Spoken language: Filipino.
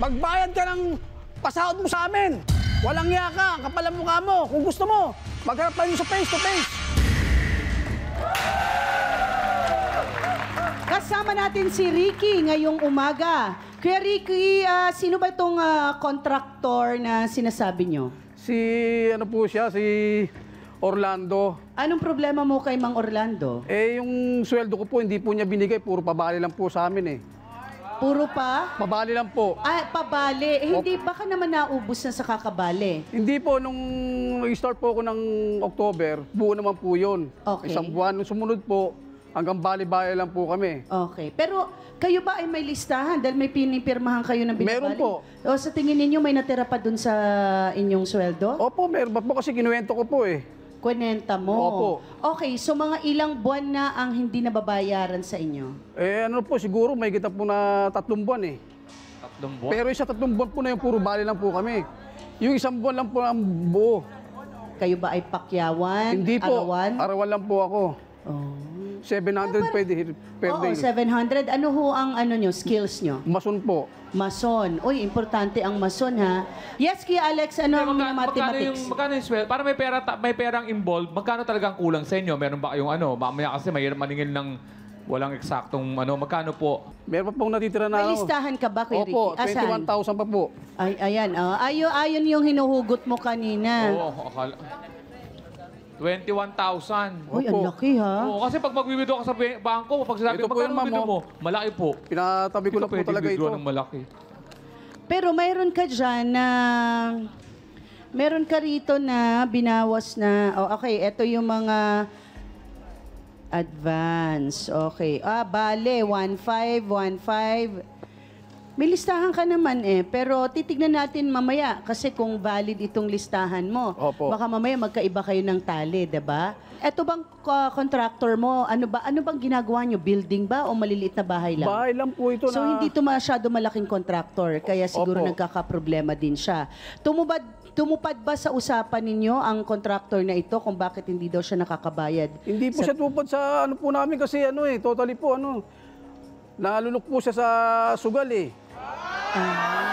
Magbayad ka ng pasahod mo sa amin. Walang iya ka, kapal ang mukha mo. Kung gusto mo, magharap tayo sa face to face. Kasama natin si Ricky ngayong umaga. Kuya Ricky, ah, sino ba itong ah, contractor na sinasabi nyo? Si, ano po siya, si Orlando. Anong problema mo kay Mang Orlando? Eh, yung sweldo ko po, hindi po niya binigay. Puro pabali lang po sa amin eh. Puro pa? Pabali lang po. Ah, pabali. Eh, hindi, baka naman naubos na sa kakabali. Hindi po, nung start po ako ng October, buo naman po yun. Okay. Isang buwan. Nung sumunod po, hanggang bali-bali lang po kami. Okay. Pero kayo ba ay may listahan dahil may pinipirmahan kayo ng binabali? Meron po. O sa tingin ninyo, may natira pa dun sa inyong sweldo? Opo, meron pa po kasi kinuwento ko po eh. Kunenta mo. Opo. Okay, so mga ilang buwan na ang hindi nababayaran sa inyo? Eh ano po, siguro may kita po na tatlong buwan eh. Tatlong buwan? Pero isa tatlong buwan po na yung puro bali lang po kami. Yung isang buwan lang po ang buo. Kayo ba ay pakyawan? Hindi po. Arawan? Arawan lang po ako. Oh. 700 pwede per Oo, day. 700. Ano ho ang ano nyo, skills nyo? Mason po. Mason. Uy, importante ang mason ha. Yes, Kuya Alex, ano ang mga magkano yung, mathematics? magkano yung swel- Para may pera, ta- may ang involved, magkano talaga ang kulang sa inyo? Meron ba yung ano? Mamaya kasi may maningil ng walang eksaktong ano. Magkano po? Meron pa pong natitira na May listahan ka ba, Kuya Opo, Ricky? Asan? 21,000 pa po. Ay, ayan. Oh. Ayo, ayon yung hinuhugot mo kanina. Oo, akala. 21,000. Uy, ang laki ha. Oo, kasi pag mag-withdraw ka sa ba- bangko, pag sinabi, Ito magkano withdraw oh. mo? Malaki po. Pinatabi ko Hindi lang po talaga ito. ng malaki. Pero mayroon ka dyan na... Meron ka rito na binawas na... Oh, okay, ito yung mga advance. Okay. Ah, bale, 1.5, 1.5. May listahan ka naman eh, pero titignan natin mamaya kasi kung valid itong listahan mo. Opo. Baka mamaya magkaiba kayo ng tali, 'di ba? Ito bang uh, contractor mo, ano ba ano bang ginagawa niyo? Building ba o maliliit na bahay lang? Bahay lang po ito so, na... So hindi to masyado malaking contractor, kaya siguro nagkakaproblema din siya. Tumubad Tumupad ba sa usapan ninyo ang contractor na ito kung bakit hindi daw siya nakakabayad? Hindi po sa... siya tumupad sa ano po namin kasi ano eh, totally po ano, Nalulok po siya sa sugal eh. Ah.